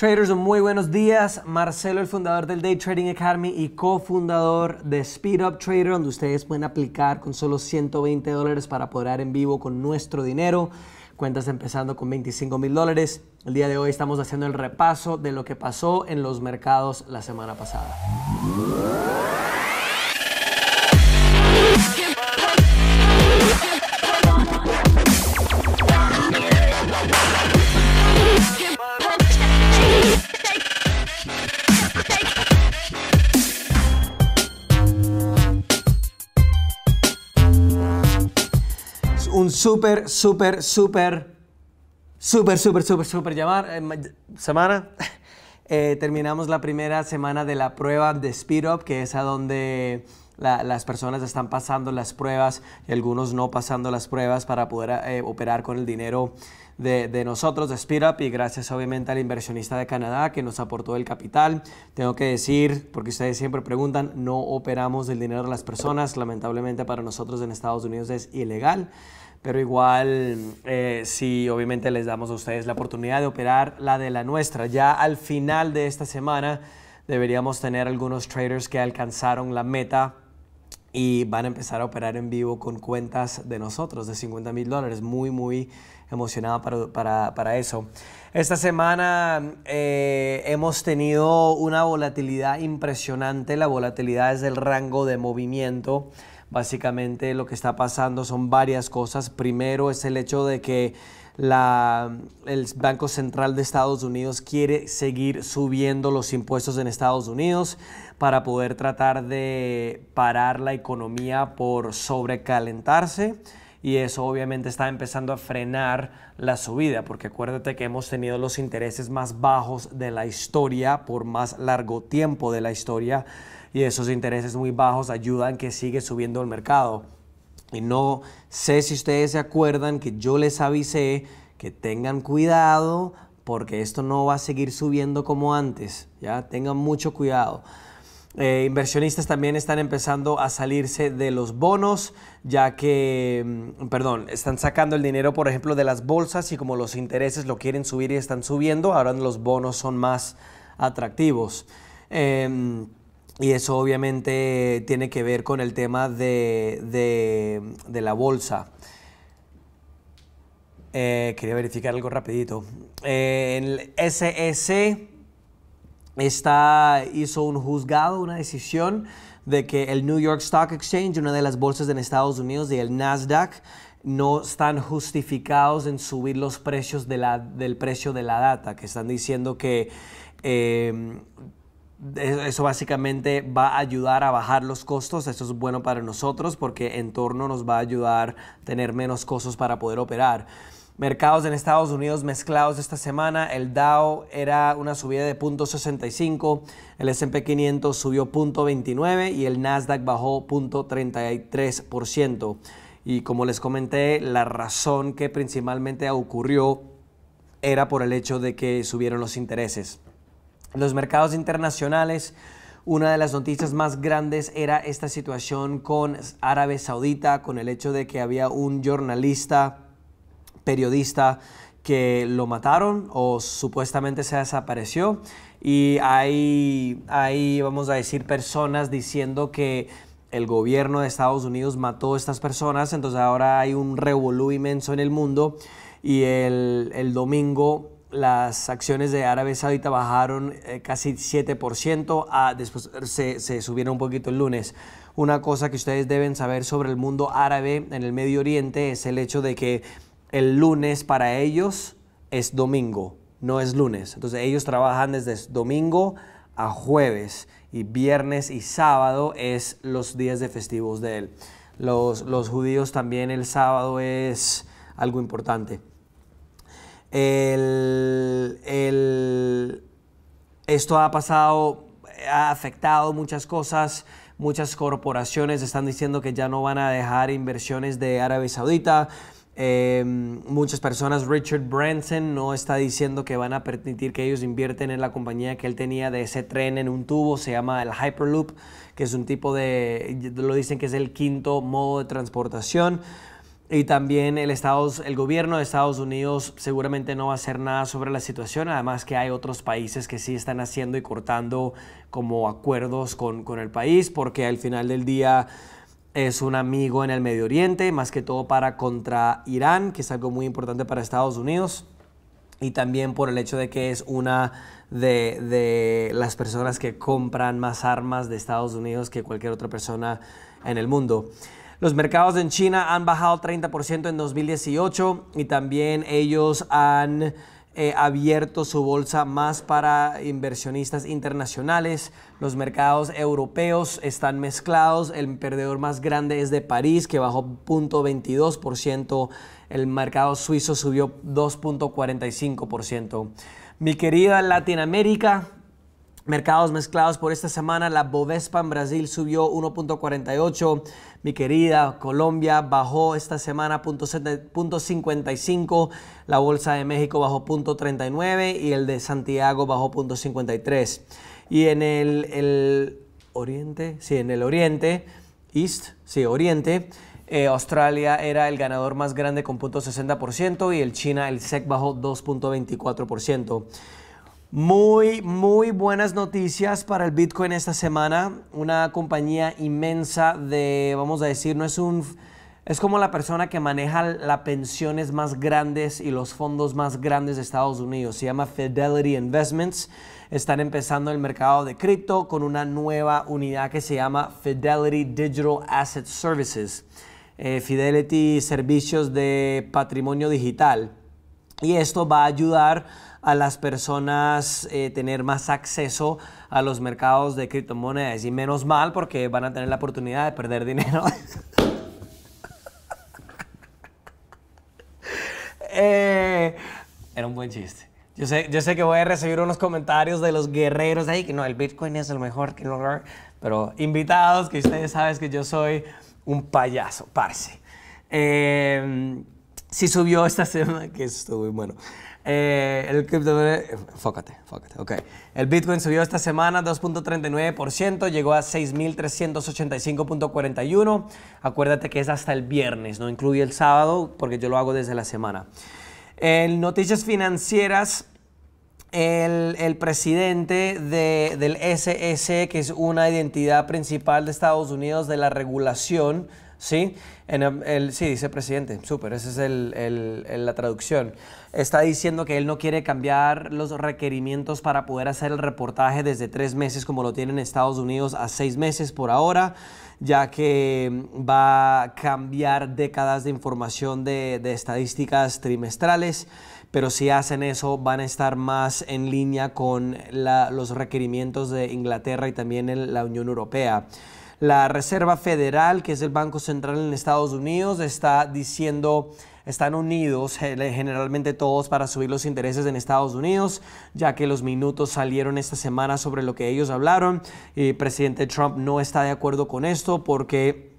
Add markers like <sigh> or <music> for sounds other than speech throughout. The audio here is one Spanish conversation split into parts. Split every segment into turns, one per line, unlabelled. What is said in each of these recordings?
Traders, muy buenos días. Marcelo, el fundador del Day Trading Academy y cofundador de Speed Up Trader, donde ustedes pueden aplicar con solo 120 dólares para dar en vivo con nuestro dinero. Cuentas empezando con 25 mil dólares. El día de hoy estamos haciendo el repaso de lo que pasó en los mercados la semana pasada. súper súper, súper, súper, súper, súper, súper, súper llamar eh, semana. <laughs> Eh, terminamos la primera semana de la prueba de Speed Up, que es a donde las personas están pasando las pruebas y algunos no pasando las pruebas para poder eh, operar con el dinero de, de, nosotros, de Speed Up, y gracias obviamente al inversionista de Canadá que nos aportó el capital. Tengo que decir, porque ustedes siempre preguntan, no operamos el dinero de las personas, lamentablemente para nosotros en Estados Unidos es ilegal pero igual eh, si obviamente les damos a ustedes la oportunidad de operar la de la nuestra. Ya al final de esta semana deberíamos tener algunos traders que alcanzaron la meta y van a empezar a operar en vivo con cuentas de nosotros de 50 mil dólares. Muy, muy emocionada para, para, para, eso. Esta semana eh, hemos tenido una volatilidad impresionante. La volatilidad es del rango de movimiento Básicamente lo que está pasando son varias cosas. Primero es el hecho de que el Banco Central de Estados Unidos quiere seguir subiendo los impuestos en Estados Unidos para poder tratar de parar la economía por sobrecalentarse y eso obviamente está empezando a frenar la subida, porque acuérdate que hemos tenido los intereses más bajos de la historia por más largo tiempo de la historia y esos intereses muy bajos ayudan que sigue subiendo el mercado. Y no sé si ustedes se acuerdan que yo les avisé que tengan cuidado porque esto no va a seguir subiendo como antes, ¿ya? Tengan mucho cuidado. Eh, inversionistas también están empezando a salirse de los bonos, ya que, mm, perdón, están sacando el dinero, por ejemplo, de las bolsas y como los intereses lo quieren subir y están subiendo, ahora los bonos son más atractivos. Em, y eso obviamente tiene que ver con el tema de, la bolsa. Eh, quería verificar algo rapidito. Eh, el SS e esta hizo un juzgado, una decisión de que el New York Stock Exchange, una de las bolsas en Estados Unidos, y el Nasdaq no están justificados en subir los precios del precio de la data, que están diciendo que em, eso básicamente va a ayudar a bajar los costos, eso es bueno para nosotros porque en torno nos va a ayudar a tener menos costos para poder operar mercados en Estados Unidos mezclados esta semana. El Dow era una subida de 0.65, el S&P 500 subió 0.29 y el Nasdaq bajó 0.33%. Y como les comenté, la razón que principalmente ocurrió era por el hecho de que subieron los intereses. Los mercados internacionales una de las noticias más grandes era esta situación con Árabe Saudita, con el hecho de que había un jornalista periodista que lo mataron o supuestamente se desapareció. Y hay, vamos a decir, personas diciendo que el gobierno de Estados Unidos mató a estas personas, entonces ahora hay un revolú inmenso en el mundo y el, domingo las acciones de Arabia Saudita bajaron eh, casi 7%, a, ah, después se, se subieron un poquito el lunes. Una cosa que ustedes deben saber sobre el mundo árabe en el Medio Oriente es el hecho de que el lunes para ellos es domingo, no es lunes. Entonces ellos trabajan desde domingo a jueves y viernes y sábado es los días de festivos de él. Los, judíos también el sábado es algo importante. esto ha pasado, ha afectado muchas cosas. Muchas corporaciones están diciendo que ya no van a dejar inversiones de Arabia Saudita. Em, muchas personas, Richard Branson no está diciendo que van a permitir que ellos invierten en la compañía que él tenía de ese tren en un tubo, se llama el Hyperloop, que es un tipo de, lo dicen que es el quinto modo de transportación. Y también el, Estados, el gobierno de Estados Unidos seguramente no va a hacer nada sobre la situación, además que hay otros países que sí están haciendo y cortando como acuerdos con, con el país, porque al final del día es un amigo en el Medio Oriente, más que todo para contra Irán, que es algo muy importante para Estados Unidos, y también por el hecho de que es una de, de las personas que compran más armas de Estados Unidos que cualquier otra persona en el mundo. Los mercados en China han bajado 30% en 2018 y también ellos han eh, abierto su bolsa más para inversionistas internacionales. Los mercados europeos están mezclados. El perdedor más grande es de París, que bajó 0.22%. El mercado suizo subió 2.45%. Mi querida Latinoamérica, Mercados mezclados por esta semana, la Bovespa en Brasil subió 1.48, mi querida Colombia bajó esta semana 0.55, la Bolsa de México bajó 0.39 y el de Santiago bajó 0.53. Y en el, Oriente, sí, en el Oriente, East, sí, Oriente, eh, Australia era el ganador más grande con 0.60% y el China, el SEC bajó 2.24%. Muy, muy buenas noticias para el Bitcoin esta semana. Una compañía inmensa de, vamos a decir, no es un... Es como la persona que maneja las pensiones más grandes y los fondos más grandes de Estados Unidos. Se llama Fidelity Investments. Están empezando el mercado de cripto con una nueva unidad que se llama Fidelity Digital Asset Services. Eh, Fidelity Servicios de Patrimonio Digital. Y esto va a ayudar a las personas a eh, tener más acceso a los mercados de criptomonedas. Y menos mal porque van a tener la oportunidad de perder dinero. <laughs> Eh, era un buen chiste. Yo sé, yo sé que voy a recibir unos comentarios de los guerreros ahí, que no, el Bitcoin es el mejor, que no, pero invitados, que ustedes saben que yo soy un payaso, parce. Eh, Sí subió esta semana, <laughs> que estuvo muy bueno. Eh, el cripto... Eh, fócate, fócate, El Bitcoin subió esta semana 2.39%, llegó a 6.385.41. Acuérdate que es hasta el viernes, no incluye el sábado, porque yo lo hago desde la semana. En noticias financieras, el, presidente del SEC, que es una identidad principal de Estados Unidos de la regulación, ¿sí? En el, sí, dice presidente, súper, esa es la traducción. Está diciendo que él no quiere cambiar los requerimientos para poder hacer el reportaje desde tres meses como lo tienen Estados Unidos a seis meses por ahora, ya que mm, va a cambiar décadas de información de, estadísticas trimestrales pero si hacen eso van a estar más en línea con los requerimientos de Inglaterra y también en la Unión Europea. La Reserva Federal, que es el Banco Central en Estados Unidos, está diciendo están unidos eh, generalmente todos para subir los intereses en Estados Unidos, ya que los minutos salieron esta semana sobre lo que ellos hablaron. Y presidente Trump no está de acuerdo con esto porque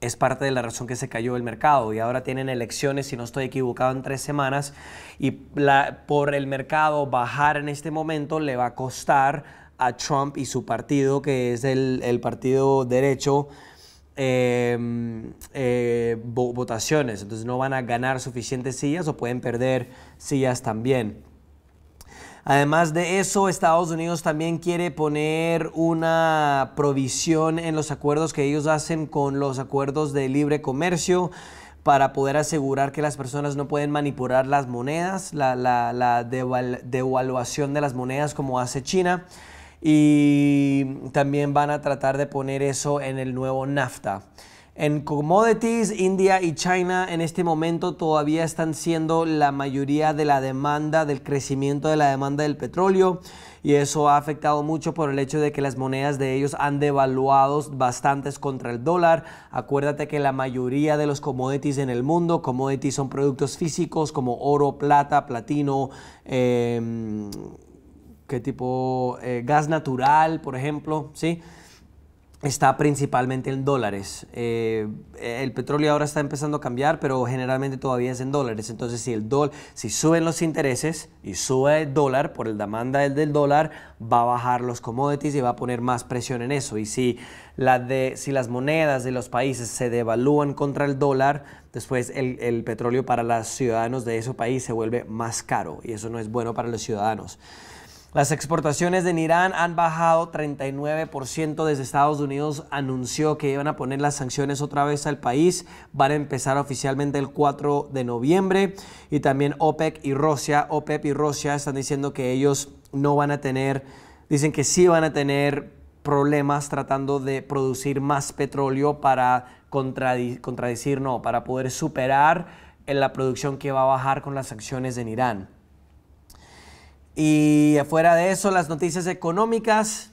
es parte de la razón que se cayó el mercado y ahora tienen elecciones, si no estoy equivocado, en tres semanas y por el mercado bajar en este momento le va a costar a Trump y su partido, que es el, partido derecho, em, eh, votaciones. Entonces no van a ganar suficientes sillas o pueden perder sillas también. Además de eso, Estados Unidos también quiere poner una provisión en los acuerdos que ellos hacen con los acuerdos de libre comercio para poder asegurar que las personas no pueden manipular las monedas, la devaluación de las monedas como hace China y también van a tratar de poner eso en el nuevo NAFTA. En commodities, India y China en este momento todavía están siendo la mayoría de la demanda, del crecimiento de la demanda del petróleo y eso ha afectado mucho por el hecho de que las monedas de ellos han devaluado bastantes contra el dólar. Acuérdate que la mayoría de los commodities en el mundo, commodities son productos físicos como oro, plata, platino, eh, Qué tipo eh, gas natural, por ejemplo, ¿sí? está principalmente en dólares. Eh, el petróleo ahora está empezando a cambiar, pero generalmente todavía es en dólares. Entonces, si el si suben los intereses y sube el dólar por el demanda del dólar, va a bajar los commodities y va a poner más presión en eso. Y si, la de, si las monedas de los países se devalúan contra el dólar, después el, el petróleo para los ciudadanos de ese país se vuelve más caro y eso no es bueno para los ciudadanos. Las exportaciones en Irán han bajado 39% desde Estados Unidos. Anunció que iban a poner las sanciones otra vez al país. Van a empezar oficialmente el 4 de noviembre. Y también OPEC y Rusia, OPEP y Rusia están diciendo que ellos no van a tener, dicen que sí van a tener problemas tratando de producir más petróleo para contradecir, no, para poder superar en eh, la producción que va a bajar con las sanciones en Irán. Y afuera de eso, las noticias económicas.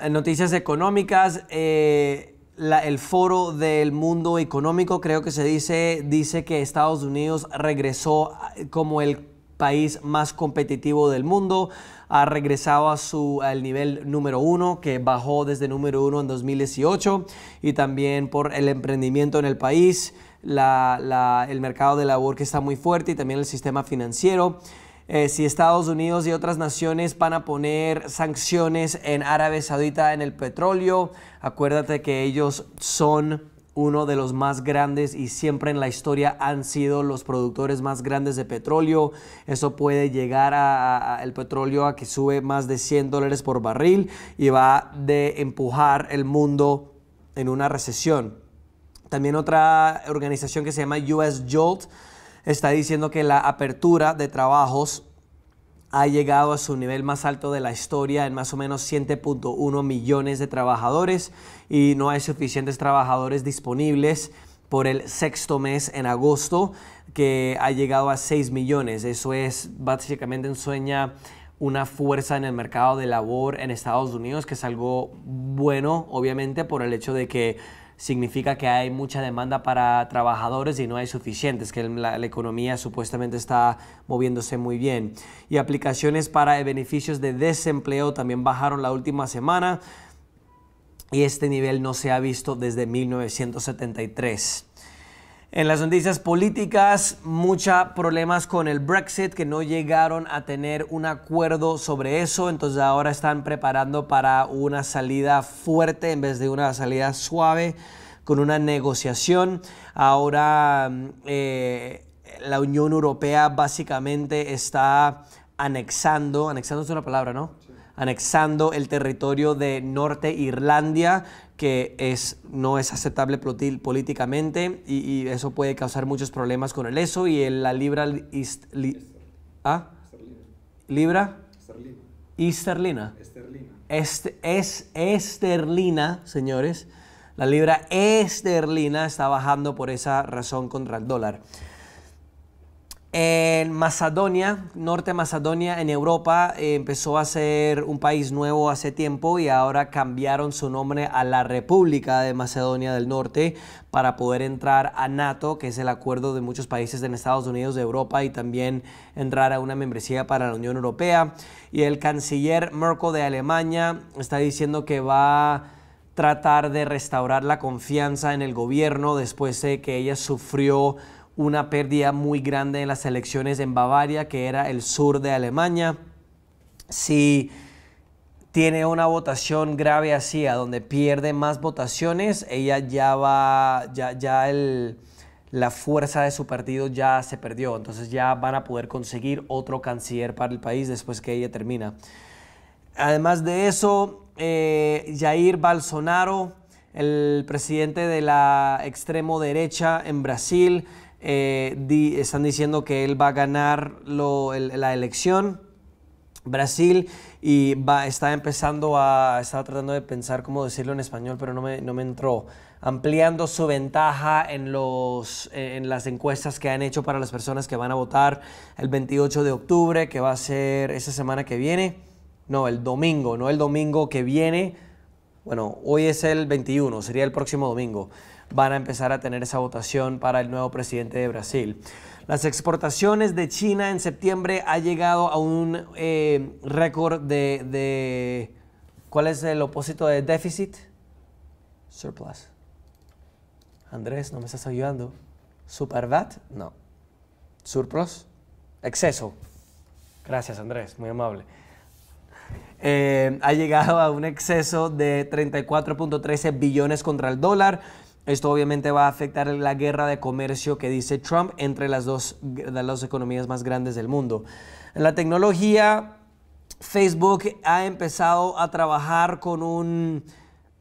Eh, noticias económicas. Eh, el foro del mundo económico, creo que se dice, dice que Estados Unidos regresó eh, como el país más competitivo del mundo. Ha regresado a su, al nivel número uno, que bajó desde número uno en 2018, y también por el emprendimiento en el país el mercado de labor que está muy fuerte y también el sistema financiero. Eh, si Estados Unidos y otras naciones van a poner sanciones en Arabia Saudita en el petróleo, acuérdate que ellos son uno de los más grandes y siempre en la historia han sido los productores más grandes de petróleo. Eso puede llegar a, el petróleo a que sube más de 100 dólares por barril y va de empujar el mundo en una recesión. También otra organización que se llama US Jolt está diciendo que la apertura de trabajos ha llegado a su nivel más alto de la historia en más o menos 7.1 millones de trabajadores y no hay suficientes trabajadores disponibles por el sexto mes en agosto que ha llegado a 6 millones. Eso es básicamente ensueña una fuerza en el mercado de labor en Estados Unidos que es algo bueno obviamente por el hecho de que significa que hay mucha demanda para trabajadores y no hay suficientes, que la, economía supuestamente está moviéndose muy bien. Y aplicaciones para beneficios de desempleo también bajaron la última semana y este nivel no se ha visto desde 1973. En las noticias políticas, muchos problemas con el Brexit, que no llegaron a tener un acuerdo sobre eso, entonces ahora están preparando para una salida fuerte en vez de una salida suave, con una negociación. Ahora eh, la Unión Europea básicamente está anexando, anexando es una palabra, ¿no? anexando el territorio de Norte Irlandia, que es, no es aceptable políticamente y, eso puede causar muchos problemas con el ESO y la libra... ¿ah? ¿Libra? Esterlina. Esterlina. Este, es esterlina, señores. La libra esterlina está bajando por esa razón contra el dólar. En Macedonia, Norte Macedonia, en Europa, eh, empezó a ser un país nuevo hace tiempo y ahora cambiaron su nombre a la República de Macedonia del Norte para poder entrar a NATO, que es el acuerdo de muchos países en Estados Unidos, de Europa y también entrar a una membresía para la Unión Europea. Y el canciller Merkel de Alemania está diciendo que va a tratar de restaurar la confianza en el gobierno después de que ella sufrió una pérdida muy grande en las elecciones en Bavaria, que era el sur de Alemania. Si tiene una votación grave así, a donde pierde más votaciones, ella ya va, ya, ya la fuerza de su partido ya se perdió. Entonces ya van a poder conseguir otro canciller para el país después que ella termina. Además de eso, eh, Jair Bolsonaro, el presidente de la extremo derecha en Brasil, eh, están diciendo que él va a ganar la elección. Brasil y va, está empezando a, estaba tratando de pensar cómo decirlo en español, pero no me, no me entró, ampliando su ventaja en, los, eh, en las encuestas que han hecho para las personas que van a votar el 28 de octubre, que va a ser esa semana que viene, no, el domingo, no el domingo que viene, bueno, hoy es el 21, sería el próximo domingo van a empezar a tener esa votación para el nuevo presidente de Brasil. Las exportaciones de China en septiembre ha llegado a un eh, récord de, ¿Cuál es el opósito de déficit? Surplus. Andrés, no me estás ayudando. ¿Supervat? No. ¿Surplus? Exceso. Gracias, Andrés. Muy amable. Eh, ha llegado a un exceso de 34.13 billones contra el dólar. Esto obviamente va a afectar la guerra de comercio que dice Trump entre las dos, las economías más grandes del mundo. La tecnología, Facebook ha empezado a trabajar con un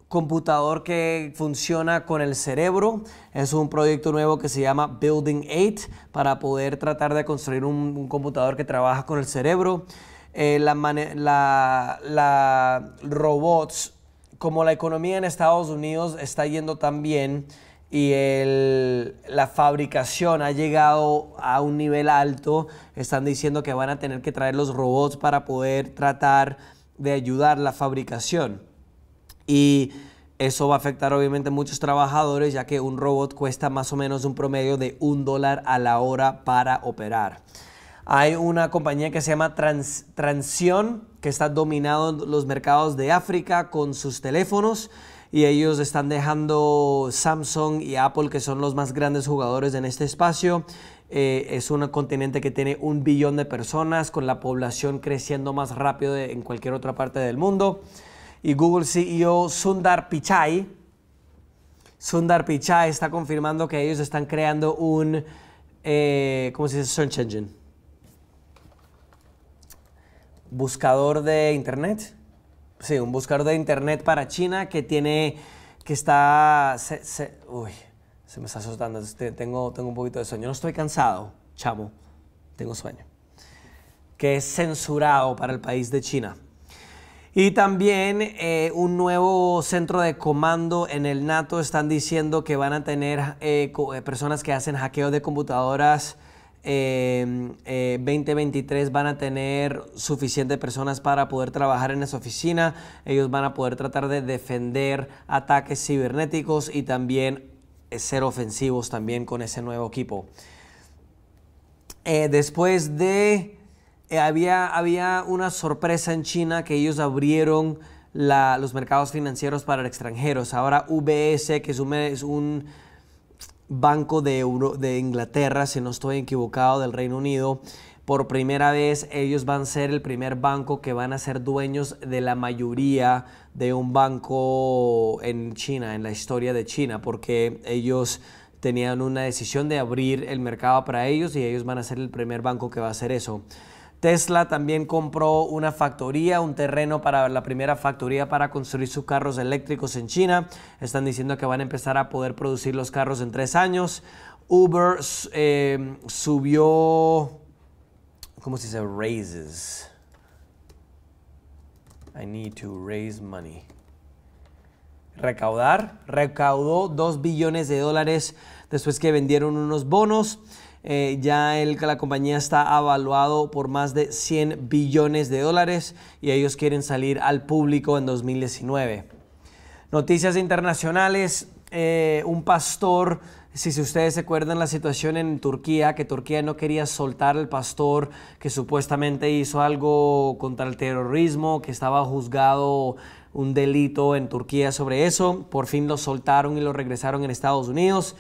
computador que funciona con el cerebro. Es un proyecto nuevo que se llama Building 8 para poder tratar de construir un, computador que trabaja con el cerebro. Eh, la, la robots como la economía en Estados Unidos está yendo tan bien y la fabricación ha llegado a un nivel alto, están diciendo que van a tener que traer los robots para poder tratar de ayudar la fabricación. Y eso va a afectar obviamente a muchos trabajadores, ya que un robot cuesta más o menos un promedio de un dólar a la hora para operar. Hay una compañía que se llama Trans Transión que está dominando los mercados de África con sus teléfonos y ellos están dejando Samsung y Apple, que son los más grandes jugadores en este espacio. Eh, es un continente que tiene un billón de personas, con la población creciendo más rápido en cualquier otra parte del mundo. Y Google CEO Sundar Pichai, Sundar Pichai está confirmando que ellos están creando un, eh, ¿cómo se dice? Search Engine buscador de internet. Sí, un buscador de internet para China que tiene, que está, uy, se me está asustando, tengo, un poquito de sueño. No estoy cansado, chamo, tengo sueño. Que es censurado para el país de China. Y también eh, un nuevo centro de comando en el NATO están diciendo que van a tener eh, eh, personas que hacen hackeo de computadoras 2023 em, eh, van a tener suficiente personas para poder trabajar en esa oficina. Ellos van a poder tratar de defender ataques cibernéticos y también eh, ser ofensivos también con ese nuevo equipo. Eh, después de... había, había una sorpresa en China que ellos abrieron los mercados financieros para extranjeros. Ahora UBS, que es un Banco de, Euro, de Inglaterra, si no estoy equivocado, del Reino Unido. Por primera vez ellos van a ser el primer banco que van a ser dueños de la mayoría de un banco en China, en la historia de China, porque ellos tenían una decisión de abrir el mercado para ellos y ellos van a ser el primer banco que va a hacer eso. Tesla también compró una factoría, un terreno para la primera factoría para construir sus carros eléctricos en China. Están diciendo que van a empezar a poder producir los carros en tres años. Uber eh, subió, ¿cómo se dice? Raises. I need to raise money. Recaudar. Recaudó 2 billones de dólares después que vendieron unos bonos. Eh, ya el, la compañía está avaluado por más de 100 billones de dólares y ellos quieren salir al público en 2019. Noticias internacionales, eh, un pastor si, si ustedes se acuerdan la situación en Turquía, que Turquía no quería soltar al pastor que supuestamente hizo algo contra el terrorismo, que estaba juzgado un delito en Turquía sobre eso, por fin lo soltaron y lo regresaron en Estados Unidos.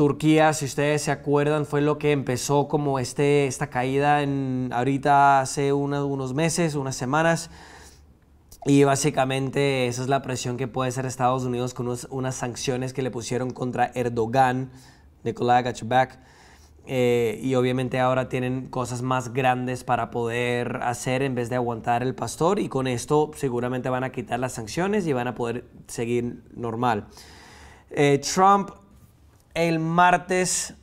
Turquía, si ustedes se acuerdan, fue lo que empezó como este, esta caída en, ahorita hace unos meses, unas semanas. Y básicamente esa es la presión que puede hacer Estados Unidos con unas sanciones que le pusieron contra Erdogan, Nicolás Gachback. Eh, y obviamente ahora tienen cosas más grandes para poder hacer en vez de aguantar el pastor y con esto seguramente van a quitar las sanciones y van a poder seguir normal. Eh, Trump el martes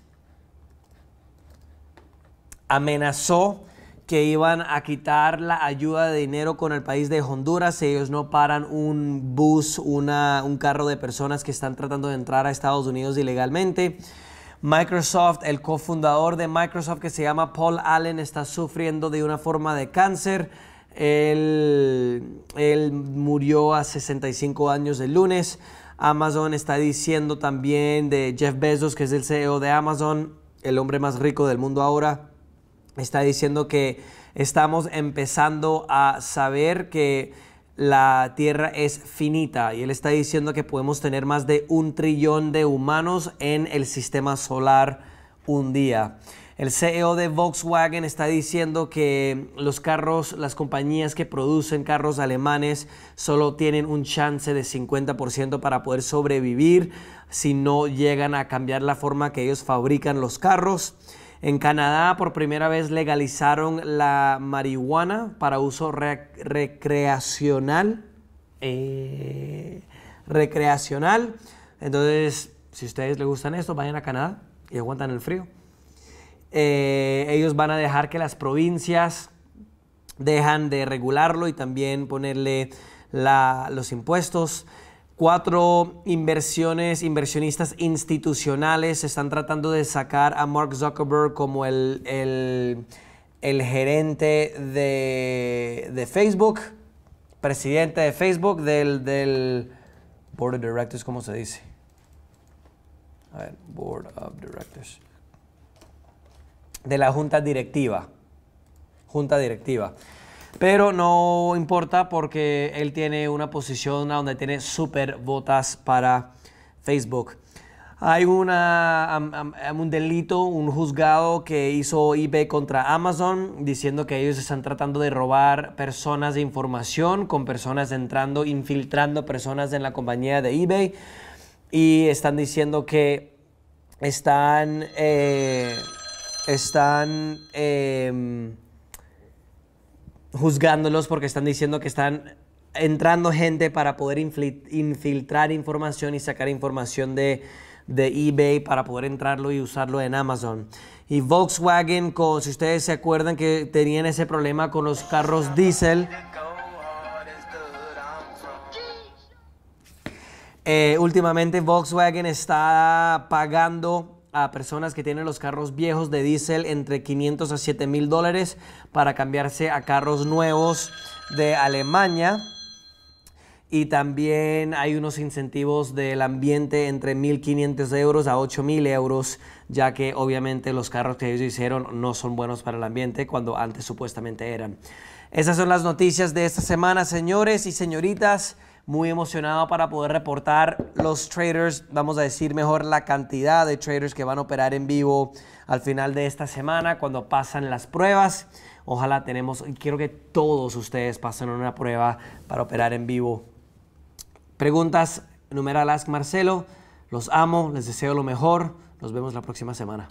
amenazó que iban a quitar la ayuda de dinero con el país de Honduras si ellos no paran un bus, un carro de personas que están tratando de entrar a Estados Unidos ilegalmente. Microsoft, el cofundador de Microsoft que se llama Paul Allen, está sufriendo de una forma de cáncer. Él, él murió a 65 años el lunes. Amazon está diciendo también de Jeff Bezos, que es el CEO de Amazon, el hombre más rico del mundo ahora, está diciendo que estamos empezando a saber que la Tierra es finita y él está diciendo que podemos tener más de un trillón de humanos en el sistema solar un día. El CEO de Volkswagen está diciendo que los carros, las compañías que producen carros alemanes solo tienen un chance de 50% para poder sobrevivir si no llegan a cambiar la forma que ellos fabrican los carros. En Canadá por primera vez legalizaron la marihuana para uso recreacional. Eh, recreacional. Entonces, si a ustedes les gustan esto, vayan a Canadá y aguantan el frío. Eh, ellos van a dejar que las provincias dejan de regularlo y también ponerle los impuestos. Cuatro inversiones, inversionistas institucionales están tratando de sacar a Mark Zuckerberg como el, gerente de, Facebook, presidente de Facebook, del, del Board of Directors, ¿cómo se dice? A ver, Board of Directors de la junta directiva. Junta directiva. Pero no importa porque él tiene una posición donde tiene super votas para Facebook. Hay una, un delito, un juzgado que hizo eBay contra Amazon diciendo que ellos están tratando de robar personas de información con personas entrando, infiltrando personas en la compañía de eBay y están diciendo que están... Eh, están em, juzgándolos porque están diciendo que están entrando gente para poder infiltrar información y sacar información de, eBay para poder entrarlo y usarlo en Amazon. Y Volkswagen, si ustedes se acuerdan que tenían ese problema con los carros diésel. Eh, últimamente Volkswagen está pagando a personas que tienen los carros viejos de diésel entre 500 a 7 mil dólares para cambiarse a carros nuevos de Alemania. Y también hay unos incentivos del ambiente entre 1.500 euros a mil euros, ya que obviamente los carros que ellos hicieron no son buenos para el ambiente cuando antes supuestamente eran. Esas son las noticias de esta semana, señores y señoritas muy emocionado para poder reportar los traders, vamos a decir mejor la cantidad de traders que van a operar en vivo al final de esta semana cuando pasan las pruebas. Ojalá tenemos, quiero que todos ustedes pasen una prueba para operar en vivo. Preguntas, numeral Ask Marcelo. Los amo, les deseo lo mejor. Nos vemos la próxima semana.